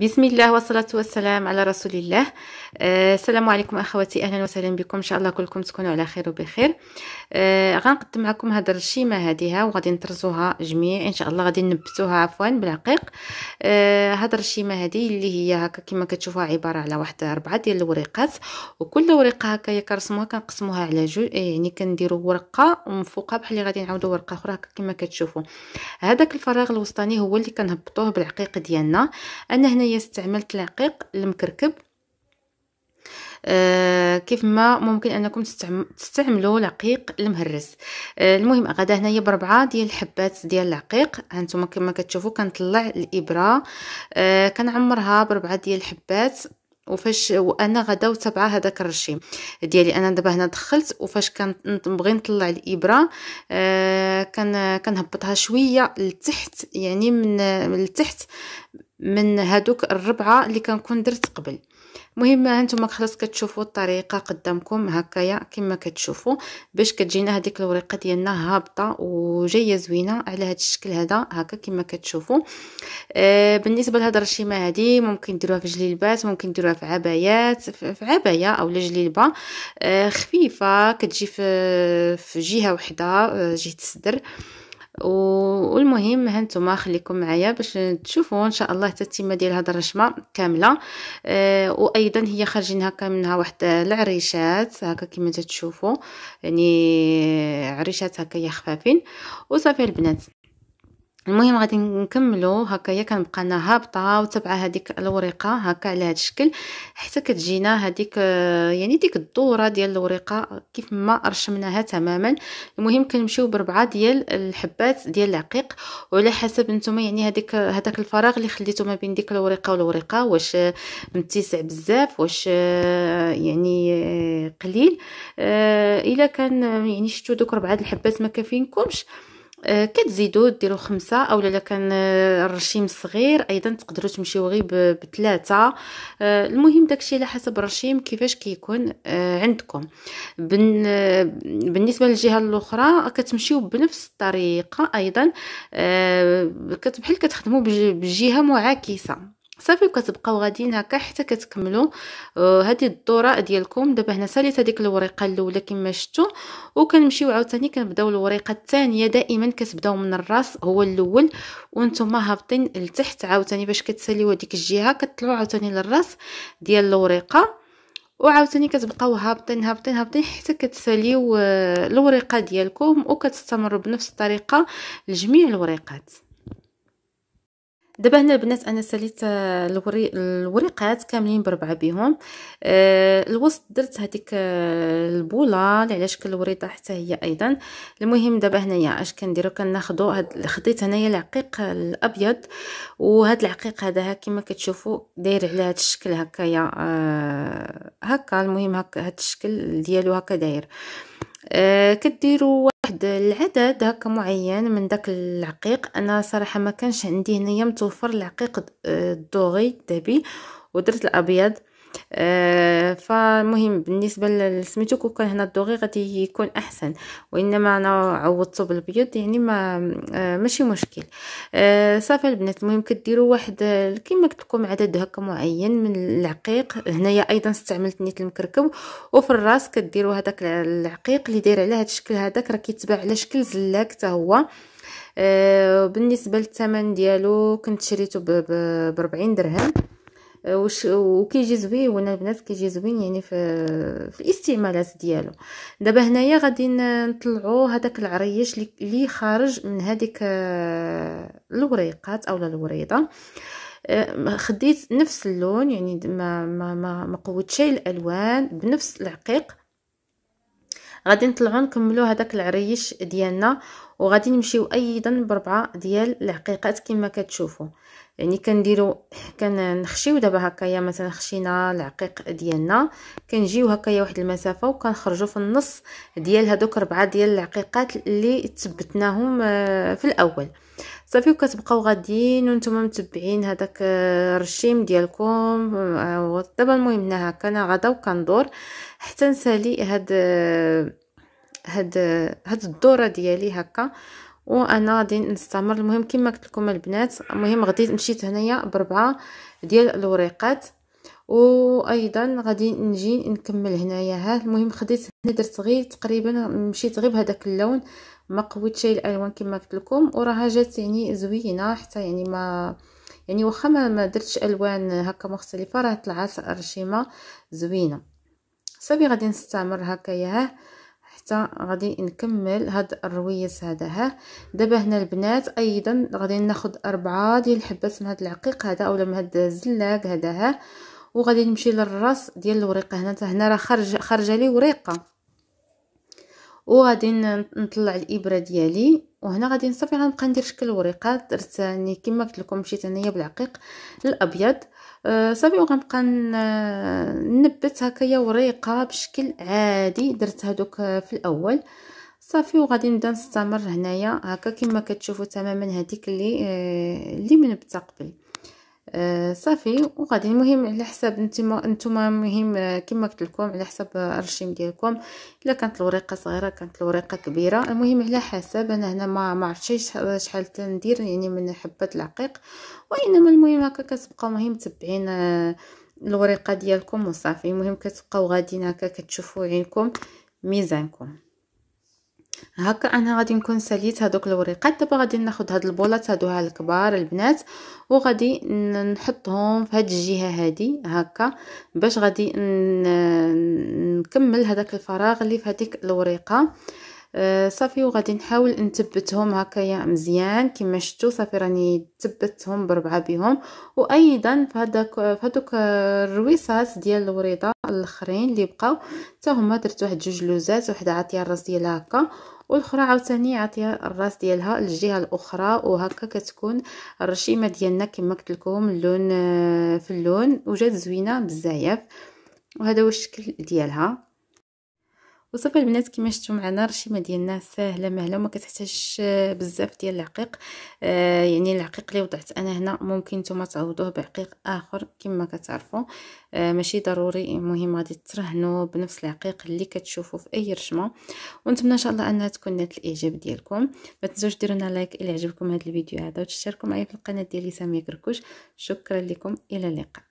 بسم الله والصلاة والسلام على رسول الله أه السلام عليكم أخواتي أهلا وسهلا بكم إن شاء الله كلكم تكونوا على خير وبخير أه غنقدم معكم هاد الرشيمة هاديها وغادي نطرزوها جميع إن شاء الله غادي نبتوها عفوا بالعقيق أه هاد الرشيمة هادي اللي هي هكا كما كتشوفوها عبارة على واحد أربعة ديال الوريقات وكل ورقة هكايا كنرسموها كنقسموها على جوج إيه، يعني كنديروا ورقة ومن فوقها بحال اللي غادي نعاودوا ورقة أخرى هكا كما كتشوفوا هذاك الفراغ الوسطاني هو اللي كنهبطوه بالعقيق ديالنا أنا هنا هي استعملت العقيق المكركب آه كيف ما ممكن انكم تستعملوا العقيق المهرس آه المهم غدا هنايا بربعه ديال الحبات ديال العقيق هانتوما كما كتشوفوا كنطلع الابره آه كنعمرها بربعه ديال الحبات وفاش وانا غدا وتبع هذاك الرشيم ديالي انا دابا هنا دخلت وفاش كنبغي نطلع الابره آه كان كنهبطها شويه لتحت يعني من لتحت من هادوك الربعه اللي كنكون درت قبل مهم هانتوما خلاص كتشوفوا الطريقه قدامكم هكايا كما كتشوفوا باش كتجينا هذيك الوريقه ديالنا هابطه وجايه زوينه على هذا الشكل هذا هكا كما كتشوفوا آه بالنسبه لهاد الرشيمه هذه ممكن ديروها في جليلبات ممكن ديروها في عبايات في عبايه او جليلبه آه خفيفه كتجي في جهه وحده آه، جهه الصدر آه والمهم هانتوما خليكم معايا باش تشوفوا ان شاء الله التتمه ديال هاد الرشمه كامله آه، وايضا هي خارجين هكا منها واحد العريشات هكا كما تشوفوا يعني عريشات هكا خفافين وصافي البنات المهم غادي نكملو هكايا كنبقى انا هابطه وتبعه هذيك الوريقه هكا على هذا الشكل حتى كتجينا هذيك آه، يعني ديك الدوره ديال الوريقه كيف ما رشمناها تماما المهم كنمشيو بربعه ديال الحبات ديال العقيق وعلى حسب نتوما يعني هذيك هذاك الفراغ اللي خليتو ما بين ديك الوريقه والوريقه واش آه، متسع بزاف واش آه، يعني قليل الا كان يعني شفتو دوك ربعه الحبات ما كافينكمش آه، كتزيدو ديرو خمسة او لا كان آه، الرشيم صغير ايضا تقدروا تمشيو غير بثلاثه آه، المهم داكشي على حسب الرشيم كيفاش كيكون عندكم بالنسبه للجهه الاخرى كتمشيو بنفس الطريقه ايضا كتبحال كتخدموا بجهه معاكسه صافي وكتبقاو غاديين هكا حتى كتكملوا آه، هذه الدوره ديالكم دابا هنا ساليت هذيك الوريقه الاولى كما شفتوا وكنمشيو عاوتاني كنبداو الوريقه الثانيه دائما كتبداو من الراس هو الاول وانتم هابطين لتحت عاوتاني باش كتساليو هذيك الجهه كتطلعوا عاوتاني للراس ديال الوريقه وعاوتاني كتبقاو هابطين هابطين هابطين حتى كتساليو آه، الوريقه ديالكم وكتستمروا بنفس الطريقه لجميع الوريقات دابا هنا البنات انا ساليت آه، الوري... الوريقات كاملين بربعه بهم آه الوسط درت هذيك آه، البوله اللي على شكل وريضه حتى هي ايضا المهم دابا هنايا اش كنديرو كناخذوا هاد خديت هنايا العقيق الابيض وهاد العقيق هذا كما كتشوفوا داير على هاد الشكل هكايا آه، هكا المهم هكا هاد الشكل ديالو هكا داير آه كديروا واحد العدد هكا معين من داك العقيق انا صراحه ما كانش عندي هنايا متوفر العقيق آه، الدوغي الذهبي ودرت الابيض آه فمهم بالنسبه لسميتو كون كان هنا الدوغي غادي يكون احسن وانما انا عوضته بالبيض يعني ما آه، ماشي مشكل آه، صافي البنات المهم كديروا واحد آه، كما قلت لكم عدد هكا معين من العقيق هنايا ايضا استعملت نيت المكركم وفي الراس كديروا هذاك العقيق اللي داير على هذا الشكل هذاك راه كيتباع على شكل زلاك حتى هو بالنسبه للثمن ديالو كنت شريته ب 40 درهم واش وكيجي زوين البنات كيجي زوين يعني في, في الاستعمالات ديالو دابا هنايا غادي نطلعو هذاك العريش اللي خارج من هذيك آه، الوريقات اولا الوريضه آه، خديت نفس اللون يعني ما ما ما, ما قوتش الالوان بنفس العقيق غادي نطلعو نكملو هذاك العريش ديالنا وغادي نمشيو ايضا بربعه ديال العقيقات كما كتشوفوا يعني كنديروا كنخشيو دابا هكايا مثلا خشينا العقيق ديالنا كنجيو هكايا واحد المسافه وكنخرجوا في النص ديال هذوك ربعه ديال العقيقات اللي ثبتناهم آه، في الاول صافي وكتبقاو غاديين وانتم متبعين هذاك آه، الرشيم ديالكم آه، دابا المهم هنا هكا انا غادا وكندور حتى نسالي هاد هاد هاد الدوره ديالي هكا وانا غادي نستمر المهم كما قلت لكم البنات المهم غادي مشيت هنايا بربعه ديال الوريقات وايضا غادي نجي نكمل هنايا ها المهم خديت هنا درت غير تقريبا مشيت غير بهذاك اللون ما قويتش الالوان كما قلت لكم وراها جات يعني زوينه حتى يعني ما يعني واخا ما درتش الوان هكا مختلفه راه طلعت رشيمه زوينه صافي غادي نستمر هكايا حتى غادي نكمل هاد الرويس هذا ها دابا هنا البنات ايضا غادي ناخذ اربعه ديال الحبات من هاد العقيق هذا اولا من هاد الزلاق هذا ها وغادي نمشي للراس ديال الوريقه هنا حتى هنا راه خرج خرج لي وريقه وغادي نطلع الابره ديالي وهنا غادي نصافي غنبقى ندير شكل الوريقات درت يعني كما قلت لكم مشيت انايا بالعقيق الابيض آه، صافي وغنبقى نبت هكايا وريقه بشكل عادي درت هادوك آه، في الاول صافي وغادي نبدا نستمر هنايا هكا كما كتشوفوا تماما هذيك اللي آه، اللي منبته قبل آه، صافي وغادي المهم على حساب نتوما نتوما مهم آه، كما قلت لكم على حساب الرشيم ديالكم الا كانت الوريقه صغيره كانت الوريقه كبيره المهم على حساب انا هنا ما ما عرفتش شحال تندير يعني من حبه العقيق وانما المهم هكا كتبقى مهم متبعين الوريقه آه، ديالكم وصافي المهم كتبقاو غاديين هكا كتشوفوا عينكم ميزانكم هكا انا غادي نكون ساليت هذوك الوريقات دابا غادي ناخذ هاد البولات هادوها الكبار البنات وغادي نحطهم في هاد الجهه هادي هكا باش غادي نكمل هذاك الفراغ اللي في هذيك الوريقه آه، صافي وغادي نحاول نثبتهم هكايا مزيان كما شفتوا صافي راني ثبتهم بربعه بهم وايضا في هذاك في هذوك الرويصات ديال الوريضه الاخرين اللي بقاو حتى هما درت واحد جوج لوزات وحده عاطيه الراس ديالها هكا والاخرى عاوتاني عاطيه الراس ديالها الجهه الاخرى وهكا كتكون الرشيمه ديالنا كما قلت لكم اللون آه، في اللون وجات زوينه بزاف وهذا هو الشكل ديالها وصافي البنات كما شفتوا معنا الرشيمه ديالنا ساهله مهله وما كتحتاجش آه، بزاف ديال العقيق آه، يعني العقيق اللي وضعت انا هنا ممكن نتوما تعوضوه بعقيق اخر كما كتعرفوا آه، ماشي ضروري المهم غادي ترهنوا بنفس العقيق اللي كتشوفوا في اي رشمه ونتمنى ان شاء الله انها تكون نالت الاعجاب ديالكم ما تنساوش ديروا لنا لايك الا عجبكم هذا الفيديو هذا وتشتركوا معايا في القناه ديالي ساميه كركوش شكرا لكم الى اللقاء